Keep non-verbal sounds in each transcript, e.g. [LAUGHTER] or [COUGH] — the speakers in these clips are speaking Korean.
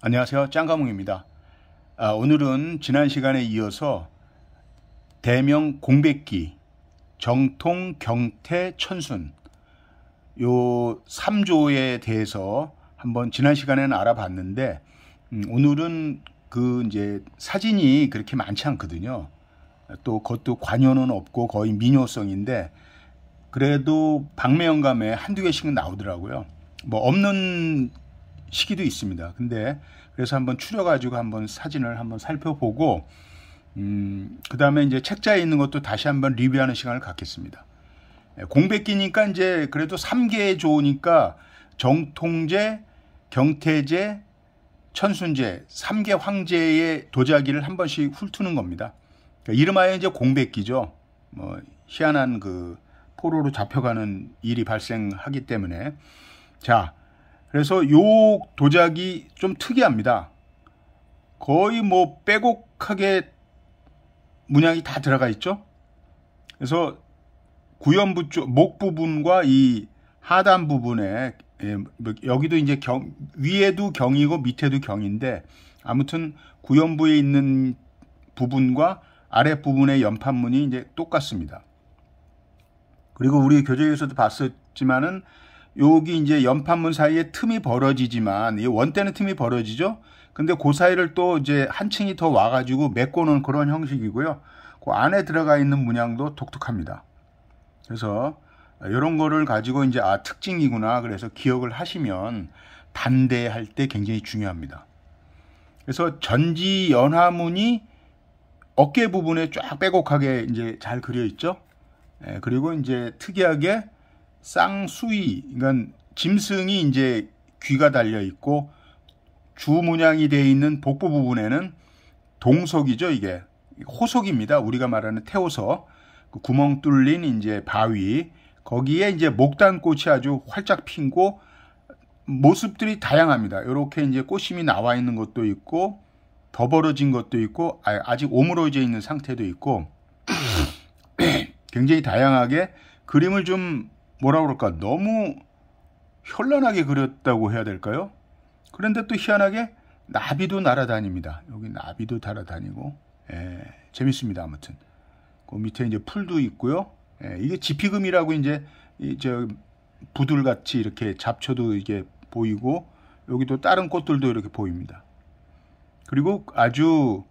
안녕하세요. 짱가몽입니다. 아, 오늘은 지난 시간에 이어서 대명 공백기, 정통 경태 천순 요 3조에 대해서 한번 지난 시간에는 알아봤는데 음, 오늘은 그 이제 사진이 그렇게 많지 않거든요. 또 그것도 관여는 없고 거의 민요성인데 그래도 박매영감에 한두 개씩은 나오더라고요. 뭐 없는 시기도 있습니다. 근데 그래서 한번 추려가지고 한번 사진을 한번 살펴보고 음, 그 다음에 이제 책자에 있는 것도 다시 한번 리뷰하는 시간을 갖겠습니다. 예, 공백기니까 이제 그래도 3개 에 좋으니까 정통제, 경태제, 천순제, 3개 황제의 도자기를 한 번씩 훑는 겁니다. 그러니까 이름하여 이제 공백기죠. 뭐 희한한 그 포로로 잡혀가는 일이 발생하기 때문에 자 그래서 요 도자기 좀 특이합니다. 거의 뭐 빼곡하게 문양이 다 들어가 있죠. 그래서 구연부 쪽, 목 부분과 이 하단 부분에 예, 뭐 여기도 이제 경, 위에도 경이고 밑에도 경인데 아무튼 구연부에 있는 부분과 아랫부분의 연판문이 이제 똑같습니다. 그리고 우리 교재에서도 봤었지만은 여기 이제 연판문 사이에 틈이 벌어지지만 이원때는 틈이 벌어지죠. 근데 그 사이를 또 이제 한 층이 더 와가지고 메꿔놓은 그런 형식이고요. 그 안에 들어가 있는 문양도 독특합니다. 그래서 이런 거를 가지고 이제 아 특징이구나 그래서 기억을 하시면 반대할 때 굉장히 중요합니다. 그래서 전지 연화문이 어깨 부분에 쫙 빼곡하게 이제 잘 그려 있죠. 예, 그리고 이제 특이하게 쌍수이 이건 짐승이 이제 귀가 달려 있고 주문양이 되어 있는 복부 부분에는 동석이죠 이게 호석입니다 우리가 말하는 태호서그 구멍 뚫린 이제 바위 거기에 이제 목단꽃이 아주 활짝 핀고 모습들이 다양합니다 이렇게 이제 꽃심이 나와 있는 것도 있고 더벌어진 것도 있고 아, 아직 오므러져 있는 상태도 있고 [CLEARS THROAT] 굉장히 다양하게 그림을 좀 뭐라 그럴까 너무 현란하게 그렸다고 해야 될까요? 그런데 또 희한하게 나비도 날아다닙니다. 여기 나비도 날아다니고 예, 재밌습니다. 아무튼 그 밑에 이제 풀도 있고요. 예, 이게 지피금이라고 이제 이 저 부들같이 이렇게 잡초도 이게 보이고 여기도 다른 꽃들도 이렇게 보입니다. 그리고 아주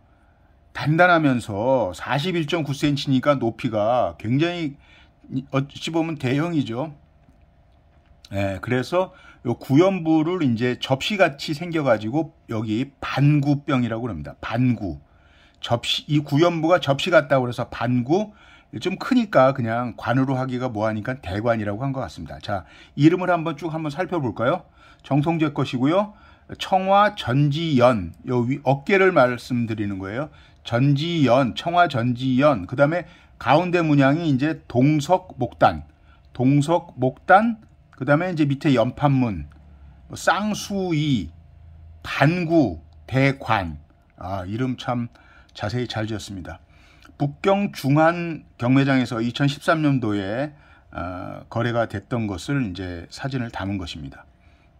단단하면서 41.9cm니까 높이가 굉장히 어찌 보면 대형이죠. 예, 그래서 요 구연부를 이제 접시같이 생겨가지고 여기 반구병이라고 합니다. 반구. 접시, 이 구연부가 접시 같다고 그래서 반구, 좀 크니까 그냥 관으로 하기가 뭐하니까 대관이라고 한 것 같습니다. 자, 이름을 한번 쭉 한번 살펴볼까요? 정통제 것이고요. 청화 전지연, 요 위, 어깨를 말씀드리는 거예요. 전지연, 청화 전지연, 그 다음에 가운데 문양이 이제 동석 목단, 동석 목단, 그 다음에 이제 밑에 연판문, 뭐 쌍수이, 반구, 대관. 아, 이름 참 자세히 잘 지었습니다. 북경 중한 경매장에서 2013년도에 어, 거래가 됐던 것을 이제 사진을 담은 것입니다.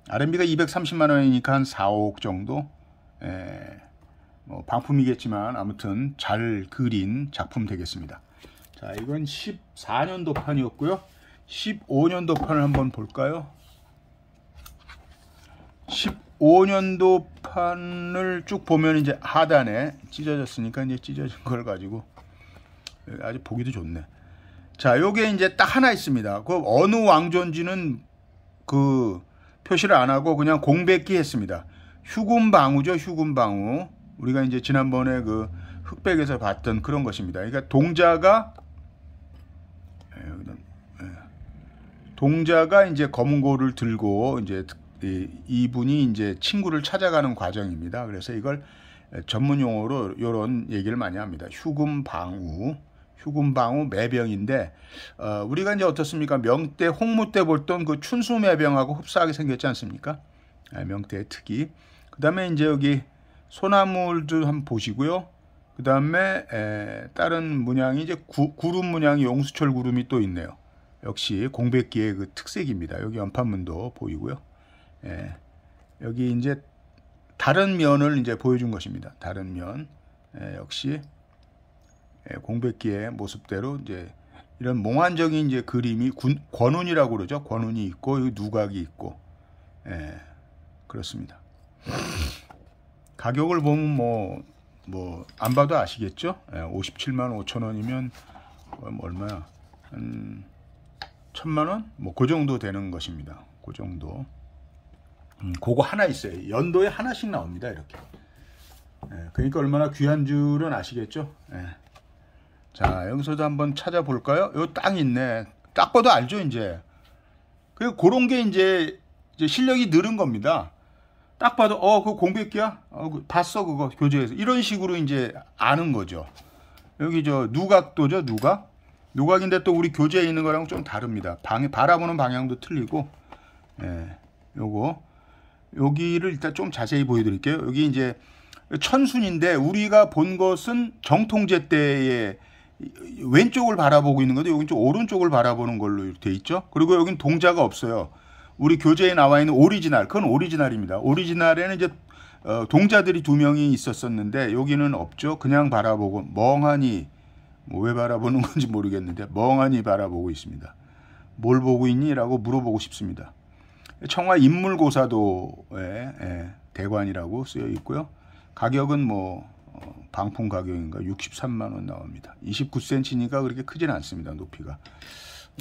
RMB가 230만 원이니까 한 4, 억 정도? 에, 예, 뭐 방품이겠지만 아무튼 잘 그린 작품 되겠습니다. 자 이건 14년도 판이었고요 15년도 판을 한번 볼까요 15년도 판을 쭉 보면 이제 하단에 찢어졌으니까 이제 찢어진 걸 가지고 아주 보기도 좋네 자 요게 이제 딱 하나 있습니다 그 어느 왕조인지는 그 표시를 안 하고 그냥 공백기 했습니다 휴군방우죠 휴군방우 우리가 이제 지난번에 그 흑백에서 봤던 그런 것입니다 그러니까 동자가 동자가 이제 검은고를 들고 이제 이분이 이제 친구를 찾아가는 과정입니다. 그래서 이걸 전문 용어로 이런 얘기를 많이 합니다. 휴금 방우. 휴금 방우 매병인데 어, 우리가 이제 어떻습니까? 명때 홍무 때 볼던 그 춘수 매병하고 흡사하게 생겼지 않습니까? 아, 명태의 특이. 그다음에 이제 여기 소나무도 한번 보시고요. 그다음에 에, 다른 문양이 이제 구, 구름 문양이 용수철 구름이 또 있네요. 역시 공백기의 그 특색입니다. 여기 연판문도 보이고요. 예, 여기 이제 다른 면을 이제 보여준 것입니다. 다른 면 예, 역시 예, 공백기의 모습대로 이제 이런 몽환적인 이제 그림이 군, 권운이라고 그러죠. 권운이 있고 누각이 있고 예, 그렇습니다. 가격을 보면 뭐 뭐 안 봐도 아시겠죠? 예, 57만 5천 원이면 얼마야? 한 천만 원? 뭐 그 정도 되는 것입니다. 그 정도. 음, 그거 하나 있어요. 연도에 하나씩 나옵니다. 이렇게. 예, 그러니까 얼마나 귀한 줄은 아시겠죠? 예. 자, 여기서도 한번 찾아볼까요? 요 땅 있네. 딱 봐도 알죠, 이제. 그 그런 게 이제, 이제 실력이 늘은 겁니다. 딱 봐도 어, 그 공백기야? 어, 그, 봤어 그거 교재에서. 이런 식으로 이제 아는 거죠. 여기 저 누각도죠, 누각. 누각인데 또 우리 교재에 있는 거랑 좀 다릅니다. 방, 바라보는 방향도 틀리고, 예, 요거. 여기를 일단 좀 자세히 보여드릴게요. 여기 이제 천순인데 우리가 본 것은 정통제 때의 왼쪽을 바라보고 있는 건데 여기 좀 오른쪽을 바라보는 걸로 돼 있죠. 그리고 여긴 동자가 없어요. 우리 교재에 나와 있는 오리지널, 그건 오리지널입니다. 오리지널에는 이제 어, 동자들이 두 명이 있었었는데 여기는 없죠. 그냥 바라보고 멍하니 뭐 왜 바라보는 건지 모르겠는데 멍하니 바라보고 있습니다. 뭘 보고 있니? 라고 물어보고 싶습니다. 청와 인물고사도의 예, 대관이라고 쓰여 있고요. 가격은 뭐방품 어, 가격인가 63만 원 나옵니다. 29cm니까 그렇게 크진 않습니다. 높이가.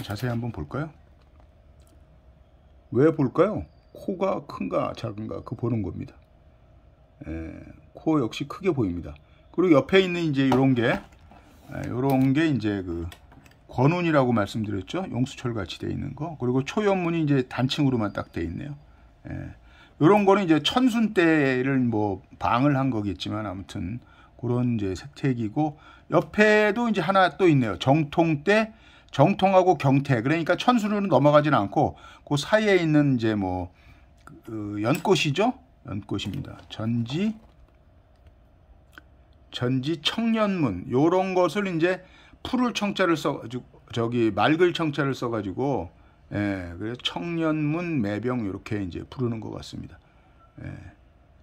자세히 한번 볼까요? 왜 볼까요? 코가 큰가 작은가 그 보는 겁니다. 에, 예, 코 역시 크게 보입니다. 그리고 옆에 있는 이제 이런 게 이런 예, 게 이제 그 권운이라고 말씀드렸죠. 용수철 같이 돼 있는 거. 그리고 초연문이 이제 단층으로만 딱 돼 있네요. 이런 예. 거는 이제 천순 때를 뭐 방을 한 거겠지만 아무튼 그런 이제 색택이고 옆에도 이제 하나 또 있네요. 정통 때 정통하고 경태 그러니까 천수로는 넘어가진 않고 그 사이에 있는 이제 뭐그 연꽃이죠. 연꽃입니다. 전지 전지 청년문 요런 것을 이제 풀을 청자를 써 저기 맑을 청자를 써 가지고 예, 그래서 청년문 매병 이렇게 이제 부르는 것 같습니다. 예,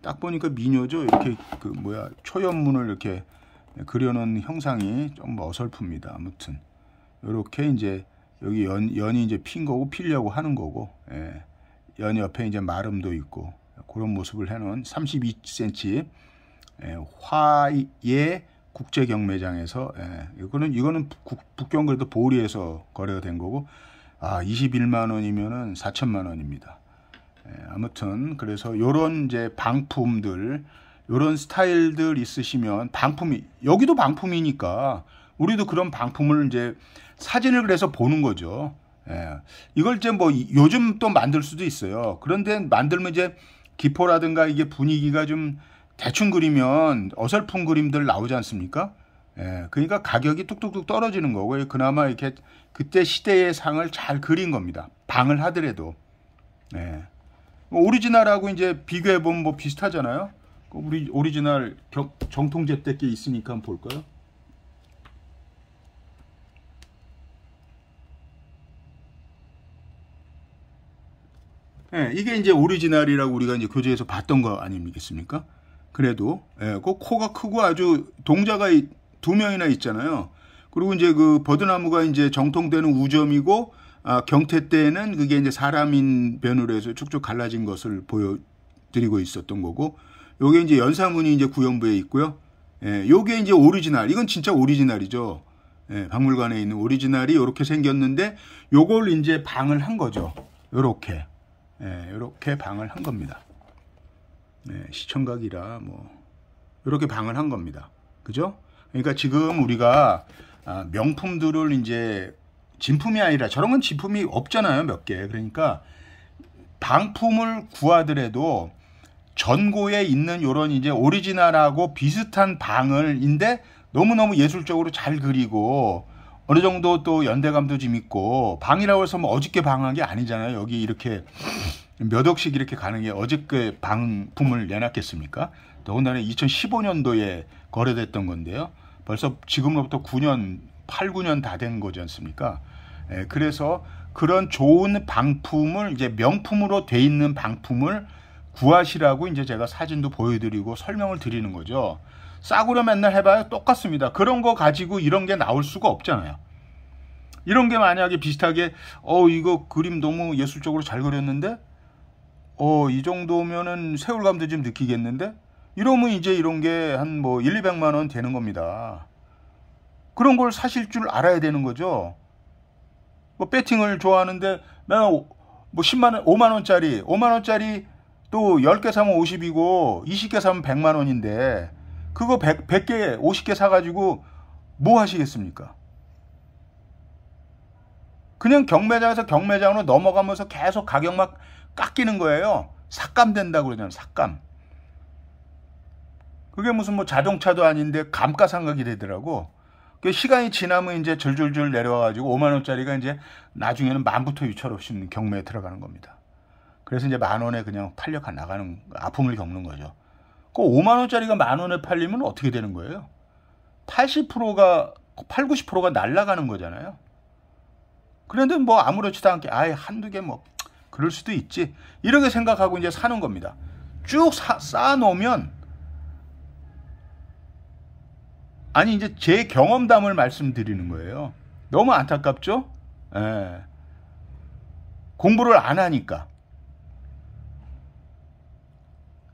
딱 보니까 미녀죠. 이렇게 그 뭐야 초연문을 이렇게 그려놓은 형상이 좀 어설픕니다. 아무튼 요렇게 이제 여기 연, 연이 이제 핀 거고 피려고 하는 거고 예, 연 옆에 이제 마름도 있고 그런 모습을 해놓은 32cm 예, 화예 국제 경매장에서 예, 이거는 이거는 북경 그래도 보리에서 거래가 된 거고 아 21만 원이면은 4천만 원입니다. 예, 아무튼 그래서 요런 이제 방품들 요런 스타일들 있으시면 방품이 여기도 방품이니까 우리도 그런 방품을 이제 사진을 그래서 보는 거죠. 예. 이걸 이제 뭐 요즘 또 만들 수도 있어요. 그런데 만들면 이제 기포라든가 이게 분위기가 좀 대충 그리면 어설픈 그림들 나오지 않습니까? 예, 그러니까 가격이 뚝뚝뚝 떨어지는 거고 그나마 이렇게 그때 시대의 상을 잘 그린 겁니다. 방을 하더라도 예. 뭐 오리지널하고 이제 비교해 보면 뭐 비슷하잖아요. 우리 오리지널 정통 제때께 있으니까 한번 볼까요? 예, 이게 이제 오리지널이라고 우리가 이제 교재에서 봤던 거아닙니까 그래도 예, 꼭 코가 크고 아주 동자가 두 명이나 있잖아요. 그리고 이제 그 버드나무가 이제 정통되는 우점이고 아, 경태 때는 에 그게 이제 사람인 변으로 해서 쭉쭉 갈라진 것을 보여드리고 있었던 거고 요게 이제 연사문이 이제 구연부에 있고요. 예, 요게 이제 오리지널. 이건 진짜 오리지널이죠. 예, 박물관에 있는 오리지널이 이렇게 생겼는데 요걸 이제 방을 한 거죠. 요렇게. 예, 요렇게 방을 한 겁니다. 네, 시청각이라 뭐 이렇게 방을 한 겁니다. 그죠? 그러니까 지금 우리가 아, 명품들을 이제 진품이 아니라 저런 건 진품이 없잖아요 몇 개. 그러니까 방품을 구하더라도 전고에 있는 요런 이제 오리지널하고 비슷한 방을인데 너무너무 예술적으로 잘 그리고 어느 정도 또 연대감도 좀 있고 방이라고 해서 뭐 어저께 방한 게 아니잖아요. 여기 이렇게 몇 억씩 이렇게 가는 게 어저께 방품을 내놨겠습니까? 더군다나 2015년도에 거래됐던 건데요. 벌써 지금으로부터 9년, 8, 9년 다 된 거지 않습니까? 예, 그래서 그런 좋은 방품을 이제 명품으로 돼 있는 방품을 구하시라고 이제 제가 사진도 보여드리고 설명을 드리는 거죠. 싸구려 맨날 해봐요. 똑같습니다. 그런 거 가지고 이런 게 나올 수가 없잖아요. 이런 게 만약에 비슷하게 어 이거 그림 너무 예술적으로 잘 그렸는데 어, 이 정도면은 세월감도 좀 느끼겠는데? 이러면 이제 이런 게 한뭐 1, 200만 원 되는 겁니다. 그런 걸 사실 줄 알아야 되는 거죠. 뭐 배팅을 좋아하는데 내가 뭐 10만 뭐 원, 5만 원짜리, 5만 원짜리 또 10개 사면 50이고 20개 사면 100만 원인데 그거 100, 100개, 50개 사가지고 뭐 하시겠습니까? 그냥 경매장에서 경매장으로 넘어가면서 계속 가격막 깎이는 거예요. 삭감된다고 그러잖아요. 삭감. 그게 무슨 뭐 자동차도 아닌데 감가상각이 되더라고. 그 시간이 지나면 이제 줄줄줄 내려와가지고 5만 원짜리가 이제 나중에는 만부터 유찰 없이 경매에 들어가는 겁니다. 그래서 이제 만 원에 그냥 팔려가 나가는 아픔을 겪는 거죠. 그 5만 원짜리가 만 원에 팔리면 어떻게 되는 거예요? 80%가 8, 0 90%가 날라가는 거잖아요. 그런데 뭐 아무렇지도 않게 아예 한두 개뭐 그럴 수도 있지. 이렇게 생각하고 이제 사는 겁니다. 쭉 사, 쌓아놓으면 아니 이제 제 경험담을 말씀드리는 거예요. 너무 안타깝죠? 에. 예. 공부를 안 하니까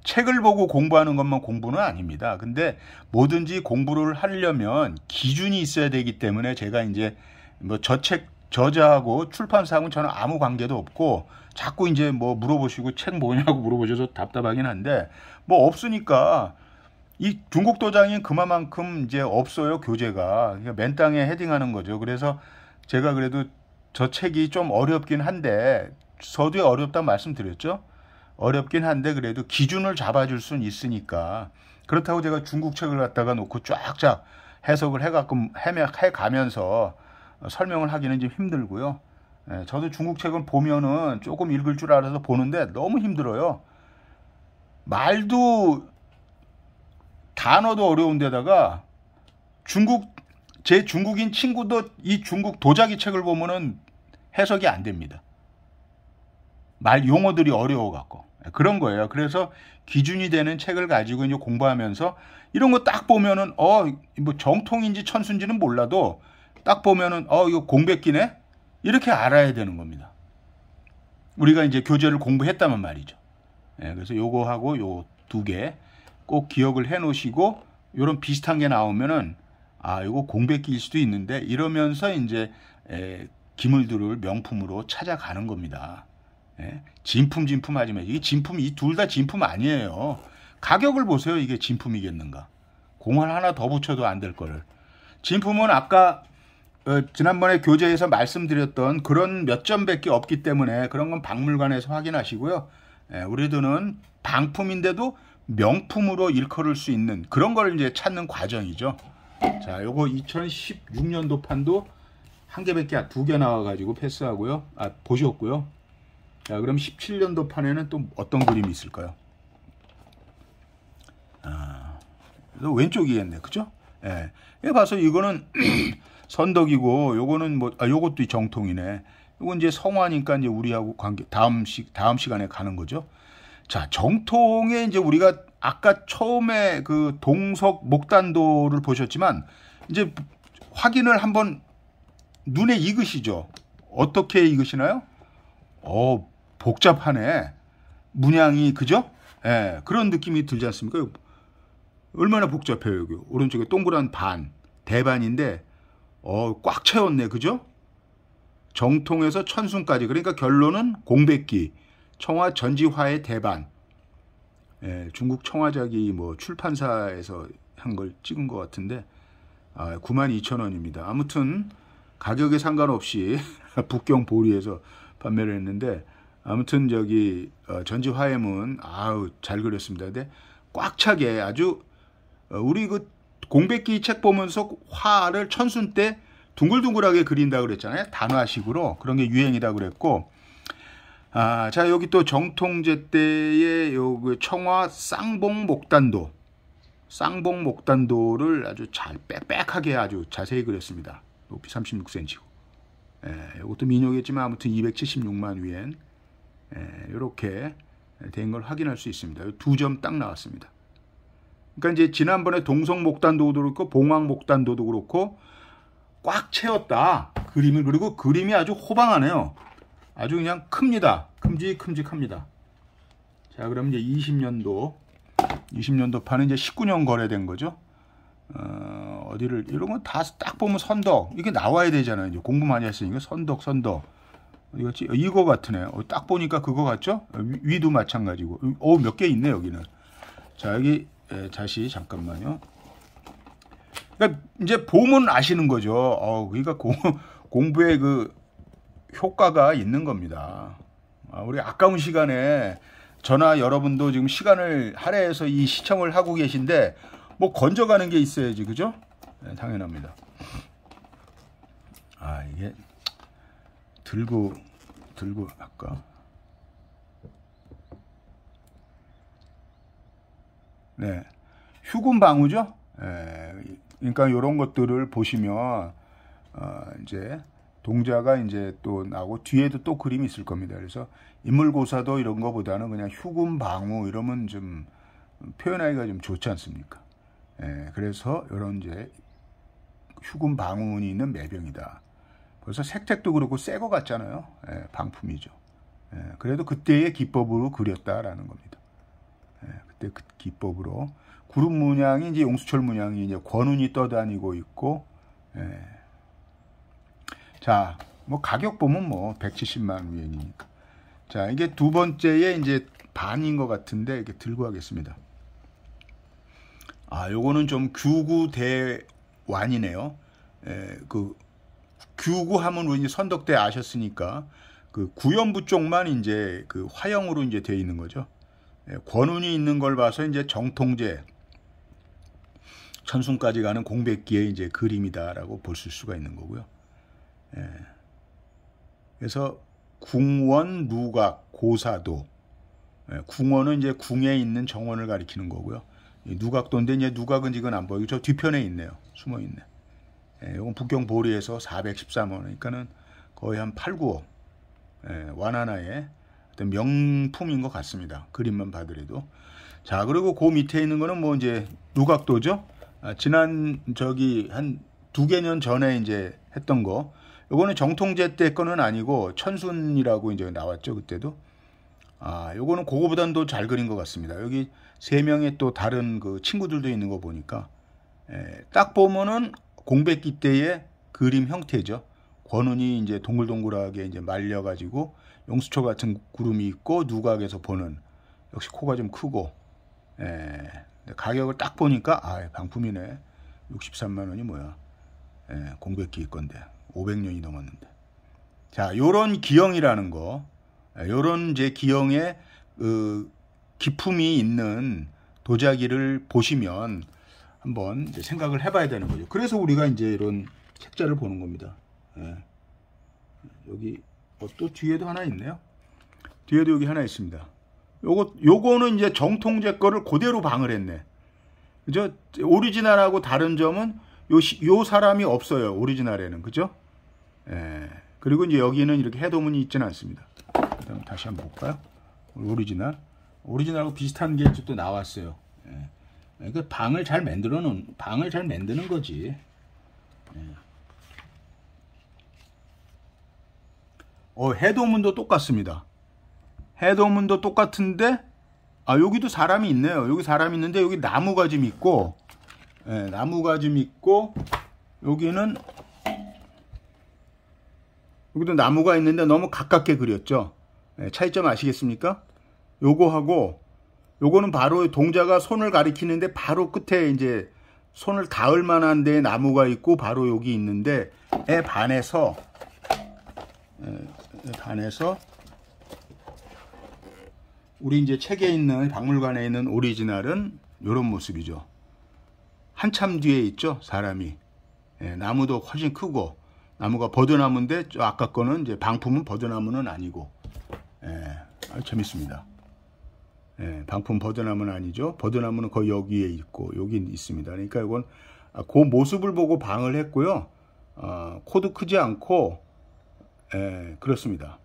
책을 보고 공부하는 것만 공부는 아닙니다. 근데 뭐든지 공부를 하려면 기준이 있어야 되기 때문에 제가 이제 뭐 저책 저자하고 출판사하고 저는 아무 관계도 없고 자꾸 이제 뭐 물어보시고 책 뭐냐고 물어보셔서 답답하긴 한데 뭐 없으니까 이 중국 도장이 그만큼 이제 없어요 교재가 그러니까 맨 땅에 헤딩하는 거죠. 그래서 제가 그래도 저 책이 좀 어렵긴 한데 서두에 어렵다 말씀드렸죠. 어렵긴 한데 그래도 기준을 잡아줄 수는 있으니까 그렇다고 제가 중국 책을 갖다가 놓고 쫙쫙 해석을 해가끔 해가면서 설명을 하기는 좀 힘들고요. 예, 저도 중국 책을 보면은 조금 읽을 줄 알아서 보는데 너무 힘들어요. 말도 단어도 어려운데다가 중국 제 중국인 친구도 이 중국 도자기 책을 보면은 해석이 안 됩니다. 말 용어들이 어려워 갖고 예, 그런 거예요. 그래서 기준이 되는 책을 가지고 이제 공부하면서 이런 거 딱 보면은 어뭐 정통인지 천순지는 몰라도 딱 보면은 어 이거 공백기네 이렇게 알아야 되는 겁니다. 우리가 이제 교재를 공부했다면 말이죠. 예, 그래서 요거하고 요 두 개 꼭 기억을 해 놓으시고 요런 비슷한 게 나오면은 아이거 공백기일 수도 있는데 이러면서 이제 예, 기물들을 명품으로 찾아가는 겁니다. 예? 진품 진품 하지 만 이게 진품 이 둘 다 진품 아니에요. 가격을 보세요. 이게 진품이겠는가? 공을 하나 더 붙여도 안 될 거를. 진품은 아까 어, 지난번에 교재에서 말씀드렸던 그런 몇 점밖에 없기 때문에 그런 건 박물관에서 확인하시고요. 예, 우리들은 방품인데도 명품으로 일컬을 수 있는 그런 걸 이제 찾는 과정이죠. 자, 요거 2016년도 판도 한 개밖에 두 개 나와가지고 패스하고요. 아, 보셨고요. 자, 그럼 17년도 판에는 또 어떤 그림이 있을까요? 아, 왼쪽이겠네, 그죠? 예, 예 봐서 이거는 [CLEARS THROAT] 선덕이고 요거는 뭐 아, 요것도 정통이네. 요건 이제 성화니까 이제 우리하고 관계 다음 시 다음 시간에 가는 거죠. 자, 정통에 이제 우리가 아까 처음에 그 동석 목단도를 보셨지만 이제 확인을 한번 눈에 익으시죠. 어떻게 익으시나요? 어, 복잡하네. 문양이 그죠? 예, 그런 느낌이 들지 않습니까? 얼마나 복잡해요, 여기. 오른쪽에 동그란 반, 대반인데 어, 꽉 채웠네. 그죠? 정통에서 천순까지. 그러니까 결론은 공백기. 청와 전지화의 대반. 예, 중국 청와자기 뭐 출판사에서 한 걸 찍은 것 같은데 아, 92,000원입니다. 아무튼 가격에 상관없이 [LAUGHS] 북경 보리에서 판매를 했는데 아무튼 저기 어, 전지화해문 아우 잘 그렸습니다. 근데 꽉 차게 아주 어, 우리 그 공백기 책 보면서 화를 천순 때 둥글둥글하게 그린다 그랬잖아요. 단화식으로 그런 게 유행이다 그랬고 아, 자 여기 또 정통제 때의 요 청화 쌍봉 목단도 쌍봉 목단도를 아주 잘 빽빽하게 아주 자세히 그렸습니다. 높이 36cm고. 예, 이것도 민요겠지만 아무튼 276만 위엔 예, 이렇게 된 걸 확인할 수 있습니다. 두 점 딱 나왔습니다. 그러니까 이제 지난번에 동성 목단도 그렇고 봉황 목단도도 그렇고 꽉 채웠다 그림을 그리고 그림이 아주 호방하네요. 아주 그냥 큽니다. 큼직큼직합니다. 자, 그럼 이제 20년도 20년도 판은 이제 19년 거래된 거죠. 어, 어디를 이런 건 다 딱 보면 선덕 이게 나와야 되잖아요. 공부 많이 했으니까 선덕 선덕 이거지 이거 같으네요. 어, 딱 보니까 그거 같죠? 위도 마찬가지고. 어몇 개 있네 여기는. 자 여기 예, 다시 잠깐만요. 그러니까 이제 보은 아시는 거죠. 어, 그러니까 공, [LAUGHS] 공부의 그 효과가 있는 겁니다. 아, 우리 아까운 시간에 전화 여러분도 지금 시간을 할애해서 이 시청을 하고 계신데 뭐 건져가는 게 있어야지 그죠? 네, 당연합니다. 아 이게 들고 들고 아까 네. 휴군 방우죠. 예. 그러니까 요런 것들을 보시면 어 이제 동자가 이제 또 나고 뒤에도 또 그림이 있을 겁니다. 그래서 인물고사도 이런 거보다는 그냥 휴군 방우 이러면 좀 표현하기가 좀 좋지 않습니까? 예. 그래서 요런 이제 휴군 방운이 있는 매병이다. 벌써 색택도 그렇고 새거 같잖아요. 예, 방품이죠. 예, 그래도 그때의 기법으로 그렸다라는 겁니다. 때 그 기법으로 구름 문양이 이제 용수철 문양이 이제 권운이 떠다니고 있고 예. 자, 뭐 가격 보면 뭐 170만 위엔이니까. 자, 이게 두 번째에 이제 반인 것 같은데 이렇게 들고 하겠습니다. 아, 요거는 좀 규구 대완이네요. 예, 그 규구하면 우리 선덕대 아셨으니까 그 구연부 쪽만 이제 그 화형으로 이제 돼 있는 거죠. 예, 권운이 있는 걸 봐서 이제 정통제 천순까지 가는 공백기의 이제 그림이다라고 볼 수가 있는 거고요. 예. 그래서 궁원, 누각, 고사도 예. 궁원은 이제 궁에 있는 정원을 가리키는 거고요. 누각도인데 이제 누각은 지금 안 보이고 저 뒤편에 있네요. 숨어 있네. 예, 이건 북경 보리에서 413원 그니까는 거의 한 8, 9억 예, 완하나에 명품인 것 같습니다. 그림만 봐더라도. 자, 그리고 그 밑에 있는 거는 뭐 이제 누각도죠 아, 지난 저기 한 두 개년 전에 이제 했던 거. 요거는 정통제 때 거는 아니고 천순이라고 이제 나왔죠. 그때도. 아, 요거는 그거보단 더잘 그린 것 같습니다. 여기 세 명의 또 다른 그 친구들도 있는 거 보니까 에, 예, 딱 보면은 공백기 때의 그림 형태죠. 권운이 이제 동글동글하게 이제 말려가지고 용수초 같은 구름이 있고 누각에서 보는 역시 코가 좀 크고 예, 가격을 딱 보니까 아 방품이네 63만원이 뭐야 예, 공백기 건데 500년이 넘었는데 자 요런 기형이라는 거 예, 요런 제 기형의 그 기품이 있는 도자기를 보시면 한번 생각을 해봐야 되는 거죠 그래서 우리가 이제 이런 책자를 보는 겁니다 예. 여기 어, 또 뒤에도 하나 있네요. 뒤에도 여기 하나 있습니다. 요거 요거는 이제 정통제 거를 그대로 방을 했네. 그죠? 오리지널하고 다른 점은 요, 요 사람이 없어요. 오리지널에는. 그죠? 예. 그리고 이제 여기는 이렇게 해도문이 있지는 않습니다. 그 다음 다시 한번 볼까요? 오리지널. 오리지널하고 비슷한 게 또 나왔어요. 예. 그 방을 잘 만들어 놓은, 방을 잘 만드는 거지. 예. 어, 해도문도 똑같습니다. 해도문도 똑같은데 아 여기도 사람이 있네요. 여기 사람이 있는데 여기 나무가 좀 있고 예, 나무가 좀 있고 여기는 여기도 나무가 있는데 너무 가깝게 그렸죠. 예, 차이점 아시겠습니까? 요거하고 요거는 바로 동자가 손을 가리키는데 바로 끝에 이제 손을 닿을 만한 데 나무가 있고 바로 여기 있는데 에 반해서 예, 안에서 우리 이제 책에 있는 박물관에 있는 오리지널은 이런 모습이죠. 한참 뒤에 있죠 사람이 예, 나무도 훨씬 크고 나무가 버드나무인데 아까 거는 이제 방품은 버드나무는 아니고 예, 아, 재밌습니다. 예, 방품 버드나무는 아니죠. 버드나무는 거의 여기에 있고 여기 있습니다. 그러니까 이건 아, 그 모습을 보고 방을 했고요. 어, 코도 크지 않고 예, 그렇습니다.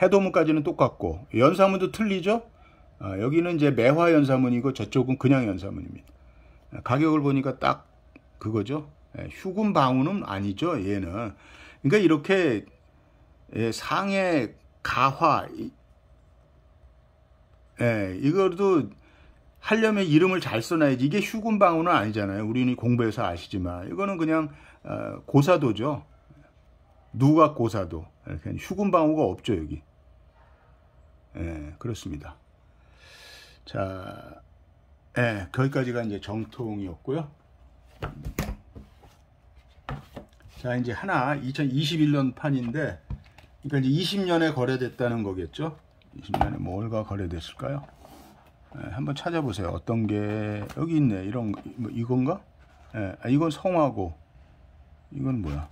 해도문까지는 똑같고 연사문도 틀리죠? 아, 여기는 이제 매화 연사문이고 저쪽은 그냥 연사문입니다. 예, 가격을 보니까 딱 그거죠. 예, 휴군 방우는 아니죠. 얘는. 그러니까 이렇게 예, 상해 가화 예, 이거도 하려면 이름을 잘 써놔야지. 이게 휴군 방우는 아니잖아요. 우리는 공부해서 아시지만 이거는 그냥 어, 고사도죠. 누가 고사도 이렇게 예, 휴군 방호가 없죠 여기 예, 그렇습니다 자 예, 거기까지가 이제 정통이었고요 자 이제 하나 2021년 판인데 그러니까 이제 20년에 거래됐다는 거겠죠 20년에 뭘가 거래됐을까요 예, 한번 찾아보세요 어떤 게 여기 있네 이런 뭐 이건가 예, 아, 이건 성화고 이건 뭐야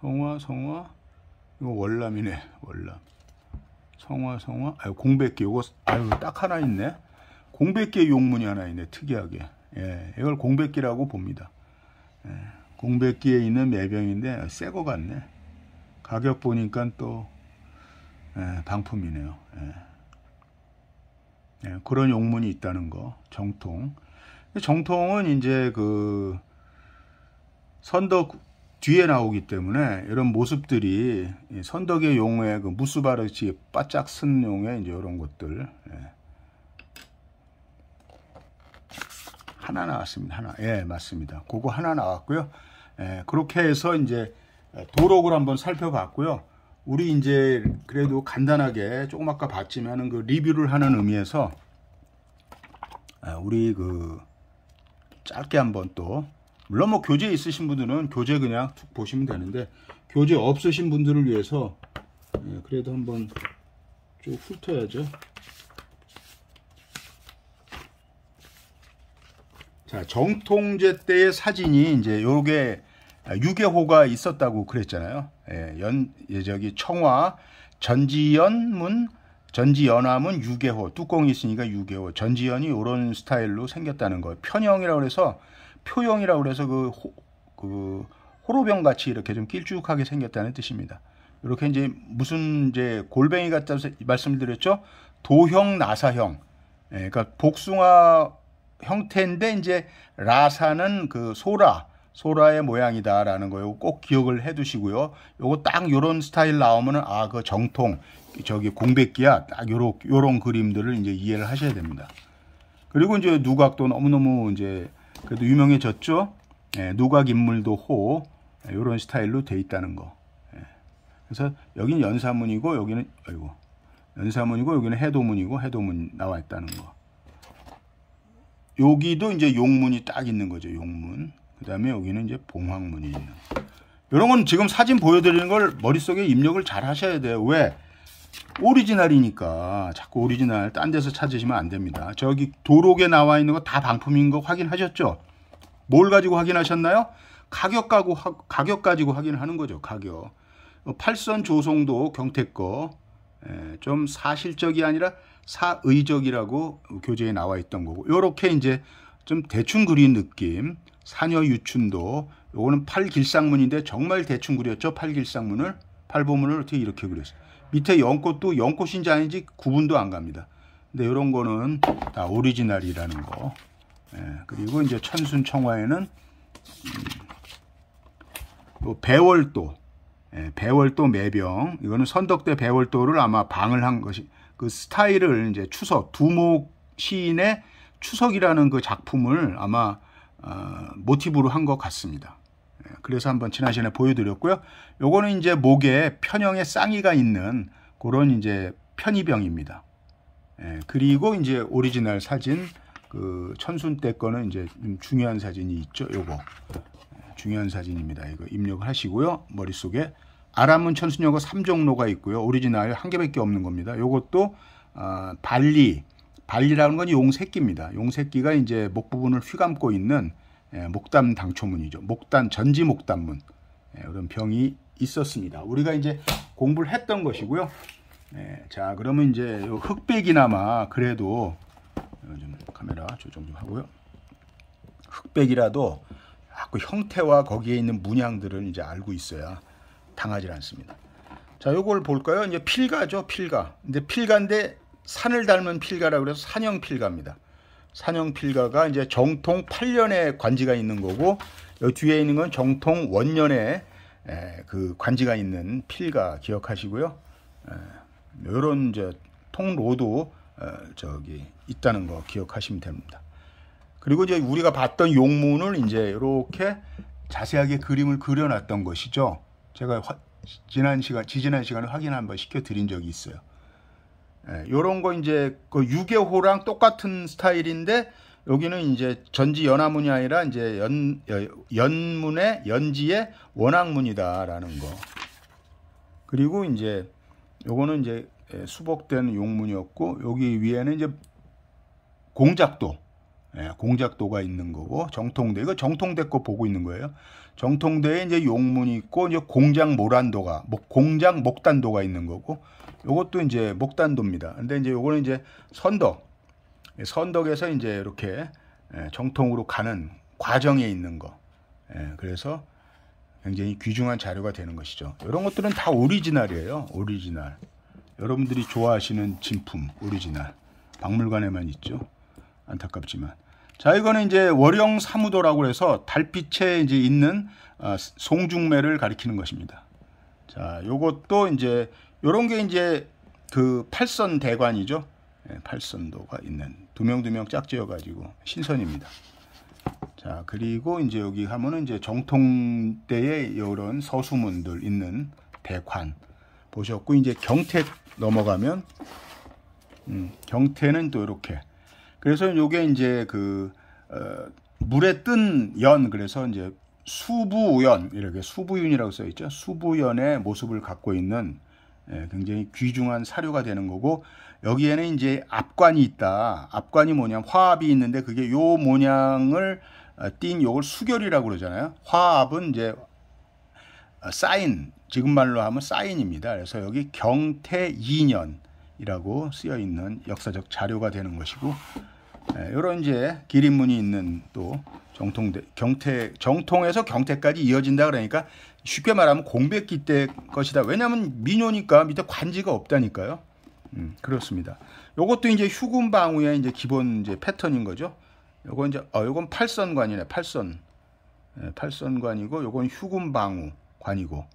성화 성화 이거 월남이네 월남 성화 성화 아유 공백기 이거 아유 딱 하나 있네 공백기 용문이 하나 있네 특이하게 예 이걸 공백기라고 봅니다 예, 공백기에 있는 매병인데 새거 같네 가격 보니까 또 예, 방품이네요 예. 예, 그런 용문이 있다는 거 정통 정통은 이제 그 선덕 뒤에 나오기 때문에 이런 모습들이 선덕의 용의 그무수바르치 바짝 쓴 용의 이제 이런 것들 예. 하나 나왔습니다 하나 예 맞습니다 그거 하나 나왔고요 예, 그렇게 해서 이제 도록을 한번 살펴봤고요 우리 이제 그래도 간단하게 조금 아까 봤지만은 그 리뷰를 하는 의미에서 아, 우리 그 짧게 한번 또 물론 뭐 교재 있으신 분들은 교재 그냥 툭 보시면 되는데 교재 없으신 분들을 위해서 예, 그래도 한 번 쭉 훑어야죠 자 정통제 때의 사진이 이제 요게 유계호가 있었다고 그랬잖아요 예, 연, 예, 저기 청와 전지연문 전지연화문 유계호 뚜껑이 있으니까 유계호 전지연이 요런 스타일로 생겼다는 거예요 편형이라고 해서 표형이라고 그래서 그, 호, 그 호로병 같이 이렇게 좀 길쭉하게 생겼다는 뜻입니다. 이렇게 이제 무슨 이제 골뱅이 같다고 말씀드렸죠? 도형 나사형. 예, 그러니까 복숭아 형태인데 이제 라사는 그 소라, 소라의 모양이다라는 거요. 꼭 기억을 해 두시고요. 요거 딱 요런 스타일 나오면은 아, 그 정통 저기 공백기야. 딱 요런 요런 그림들을 이제 이해를 하셔야 됩니다. 그리고 이제 누각도 너무너무 이제 그래도 유명해졌죠. 예, 노각 인물도 호 이런 예, 스타일로 돼 있다는 거. 예. 그래서 여기는 연사문이고 여기는 아이고 연사문이고 여기는 해도문이고 해도문 나와 있다는 거. 여기도 이제 용문이 딱 있는 거죠. 용문. 그 다음에 여기는 이제 봉황문이 있는. 이런 건 지금 사진 보여드리는 걸 머릿속에 입력을 잘 하셔야 돼요. 왜? 오리지널이니까 자꾸 오리지널 딴 데서 찾으시면 안 됩니다. 저기 도로에 나와 있는 거 다 반품인 거 확인하셨죠? 뭘 가지고 확인하셨나요? 가격 가고 하, 가격 가지고 확인하는 거죠. 가격. 어, 팔선 조성도 경태 거. 에, 예, 좀 사실적이 아니라 사의적이라고 교재에 나와 있던 거고 요렇게 이제 좀 대충 그린 느낌 사녀 유춘도 요거는 팔길상문인데 정말 대충 그렸죠 팔길상문을 팔보문을 어떻게 이렇게 그렸어요 밑에 연꽃도 연꽃인지 아닌지 구분도 안 갑니다. 근데 이런 거는 다 오리지널이라는 거. 예, 그리고 이제 천순 청화에는 또 음, 배월도, 예, 배월도 매병. 이거는 선덕대 배월도를 아마 방을 한 것이 그 스타일을 이제 추석 두목 시인의 추석이라는 그 작품을 아마 어, 모티브로 한 것 같습니다. 그래서 한번 지난 시간에 보여드렸고요. 요거는 이제 목에 편형의 쌍이가 있는 그런 이제 편의병입니다. 예, 그리고 이제 오리지널 사진 그 천순 때 거는 이제 중요한 사진이 있죠. 요거 예, 중요한 사진입니다. 이거 입력을 하시고요. 머릿속에 아람은 천순여고 3종로가 있고요. 오리지널 한 개밖에 없는 겁니다. 요것도 어, 발리 발리라는 건 용새끼입니다. 용새끼가 이제 목 부분을 휘감고 있는 예, 목담 당초문이죠. 목단 전지 목담문 예, 이런 병이 있었습니다. 우리가 이제 공부를 했던 것이고요. 예, 자 그러면 이제 흑백이나마 그래도 좀 카메라 조정 좀 하고요. 흑백이라도 자꾸 형태와 거기에 있는 문양들을 이제 알고 있어야 당하지 않습니다. 자, 요걸 볼까요? 이제 필가죠, 필가. 근데 필가인데 산을 닮은 필가라 그래서 산형 필가입니다. 산형필가가 이제 정통 8년의 관지가 있는 거고 여기 뒤에 있는 건 정통 원년의 그 관지가 있는 필가 기억하시고요. 이런 이제 통로도 어, 저기 있다는 거 기억하시면 됩니다. 그리고 이제 우리가 봤던 용문을 이제 이렇게 자세하게 그림을 그려놨던 것이죠. 제가 화, 지난 시간, 지지난 시간에 확인 한번 시켜드린 적이 있어요. 예, 요런 거 이제 그 6개호랑 똑같은 스타일인데 여기는 이제 전지 연화문이 아니라 이제 연, 연문의 연지의 원앙문이다라는 거. 그리고 이제 요거는 이제 예, 수복된 용문이었고 여기 위에는 이제 공작도 예, 공작도가 있는 거고 정통대 이거 정통대 거 보고 있는 거예요. 정통대에 이제 용문이 있고 이제 공작 모란도가 공작 목단도가 있는 거고 요것도 이제 목단도입니다. 근데 이제 요거는 이제 선덕. 예, 선덕에서 이제 이렇게 예, 정통으로 가는 과정에 있는 거. 예, 그래서 굉장히 귀중한 자료가 되는 것이죠. 이런 것들은 다 오리지널이에요. 오리지널. 여러분들이 좋아하시는 진품 오리지널. 박물관에만 있죠. 안타깝지만. 자, 이거는 이제 월영 사무도라고 해서 달빛에 이제 있는 아, 송중매를 가리키는 것입니다. 자, 요것도 이제 요런 게 이제 그 팔선 대관이죠. 예, 팔선도가 있는 두 명 두 명 짝지어 가지고 신선입니다. 자 그리고 이제 여기 하면은 이제 정통 대의요런 서수문들 있는 대관 보셨고 이제 경태 넘어가면 음, 경태는 또 이렇게 그래서 요게 이제 그 어, 물에 뜬 연 그래서 이제 수부연 이렇게 수부윤이라고 써 있죠 수부연의 모습을 갖고 있는 예, 굉장히 귀중한 사료가 되는 거고 여기에는 이제 압관이 있다. 압관이 뭐냐 면 화합이 있는데 그게 요 모양을 어, 띈 요걸 수결이라고 그러잖아요. 화합은 이제 어, 사인 지금 말로 하면 사인입니다. 그래서 여기 경태 2년이라고 쓰여 있는 역사적 자료가 되는 것이고 이런 예, 이제 기린문이 있는 또 정통 경태 정통에서 경태까지 이어진다 그러니까 쉽게 말하면 공백기 때 것이다. 왜냐하면 민요니까 밑에 관지가 없다니까요. 음, 그렇습니다. 요것도 이제 휴군 방우의 이제 기본 이제 패턴인 거죠. 요거 이제 어 요건 팔선관이네. 팔선. 예, 팔선관이고 요건 휴군 방우 관이고.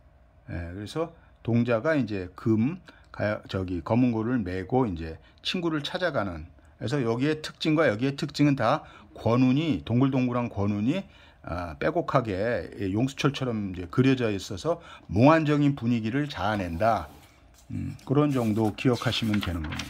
예, 그래서 동자가 이제 금 가, 저기 검은 고를 메고 이제 친구를 찾아가는 그래서 여기에 특징과 여기에 특징은 다 권운이 동글동글한 권운이 아, 빼곡하게 용수철처럼 이제 그려져 있어서 몽환적인 분위기를 자아낸다. 음, 그런 정도 기억하시면 되는 겁니다.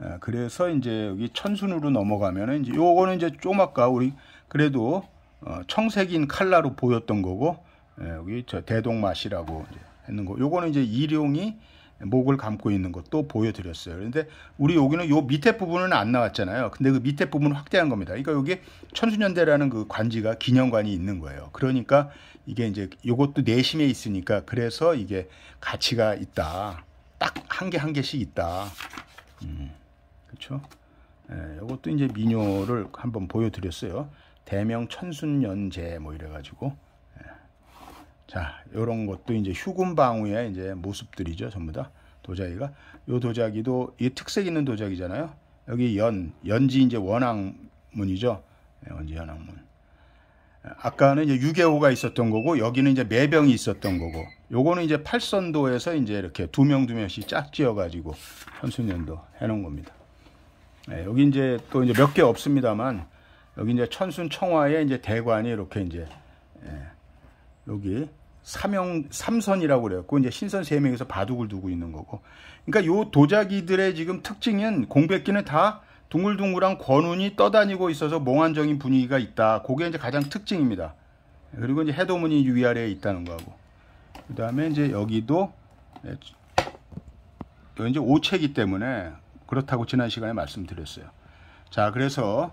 아, 그래서 이제 여기 천순으로 넘어가면은 이제 요거는 이제 좀 아까 우리 그래도 어, 청색인 칼라로 보였던 거고 예, 여기 저 대동맛이라고 했는 거. 요거는 이제 일용이 목을 감고 있는 것도 보여드렸어요. 그런데 우리 여기는 요 밑에 부분은 안 나왔잖아요. 근데 그 밑에 부분 확대한 겁니다. 그러니까 여기 천수년대라는 그 관지가 기념관이 있는 거예요. 그러니까 이게 이제 요것도 내심에 있으니까 그래서 이게 가치가 있다. 딱 한 개한 한 개씩 있다. 음, 그렇죠? 예, 요것도 이제 민요를 한번 보여드렸어요. 대명 천순년제 뭐 이래가지고 자, 요런 것도 이제 휴군 방우의 이제 모습들이죠, 전부 다. 도자기가. 요 도자기도 이 특색 있는 도자기잖아요. 여기 연, 연지 이제 원앙문이죠. 네, 연지 연앙문. 아까는 이제 6개호가 있었던 거고 여기는 이제 매병이 있었던 거고 요거는 이제 팔선도에서 이제 이렇게 두 명 두 명씩 짝 지어 가지고 천수년도 해 놓은 겁니다. 네, 여기 이제 또 이제 몇 개 없습니다만 여기 이제 천순 청화의 이제 대관이 이렇게 이제 예, 여기 삼형 삼선이라고 그래갖고 이제 신선 세 명에서 바둑을 두고 있는 거고. 그러니까 요 도자기들의 지금 특징은 공백기는 다 둥글둥글한 권운이 떠다니고 있어서 몽환적인 분위기가 있다. 그게 이제 가장 특징입니다. 그리고 이제 해도문이 위아래에 있다는 거하고. 그 다음에 이제 여기도 네, 이제 오체기 때문에 그렇다고 지난 시간에 말씀드렸어요. 자, 그래서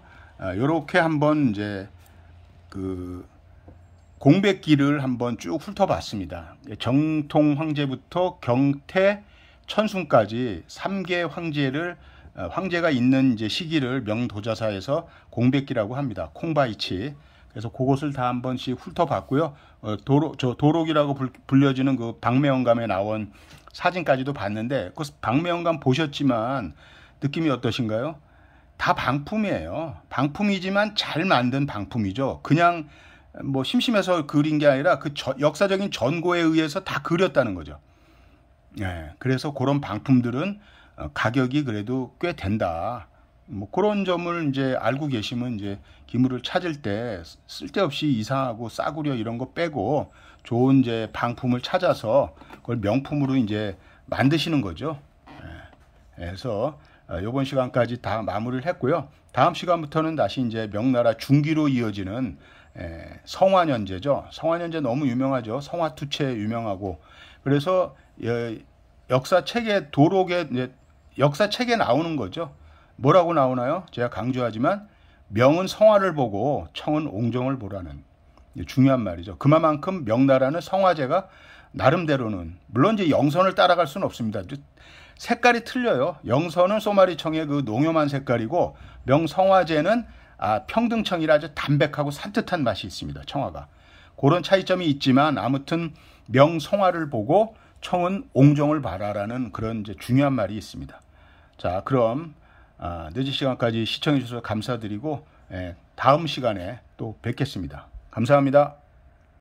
이렇게 아, 한번 이제 그 공백기를 한번 쭉 훑어봤습니다. 정통 황제부터 경태, 천순까지 3개 황제를 어, 황제가 있는 이제 시기를 명도자사에서 공백기라고 합니다. 콩바이치. 그래서 그것을 다한 번씩 훑어봤고요. 어, 도로, 저 도록이라고 불려지는 그박매원감에 나온 사진까지도 봤는데 그박매원감 보셨지만 느낌이 어떠신가요? 다 방품이에요. 방품이지만 잘 만든 방품이죠. 그냥 뭐 심심해서 그린 게 아니라 그 저, 역사적인 전고에 의해서 다 그렸다는 거죠. 예, 그래서 그런 방품들은 어, 가격이 그래도 꽤 된다. 뭐 그런 점을 이제 알고 계시면 이제 기물을 찾을 때 쓸데없이 이상하고 싸구려 이런 거 빼고 좋은 이제 방품을 찾아서 그걸 명품으로 이제 만드시는 거죠. 예, 그래서 어, 요번 시간까지 다 마무리를 했고요. 다음 시간부터는 다시 이제 명나라 중기로 이어지는 예, 성화년제죠. 성화년제 너무 유명하죠. 성화투체 유명하고 그래서 역사책에 도록에 역사책에 나오는 거죠. 뭐라고 나오나요? 제가 강조하지만 명은 성화를 보고 청은 옹정을 보라는 중요한 말이죠. 그만큼 명나라는 성화제가 나름대로는 물론 이제 영선을 따라갈 수는 없습니다. 색깔이 틀려요. 영선은 소마리청의 그 농염한 색깔이고 명성화제는 아, 평등청이라 아주 담백하고 산뜻한 맛이 있습니다. 청아가. 그런 차이점이 있지만 아무튼 명성화를 보고 청은 옹종을 바라라는 그런 이제 중요한 말이 있습니다. 자, 그럼 아, 늦은 시간까지 시청해 주셔서 감사드리고 예, 다음 시간에 또 뵙겠습니다. 감사합니다.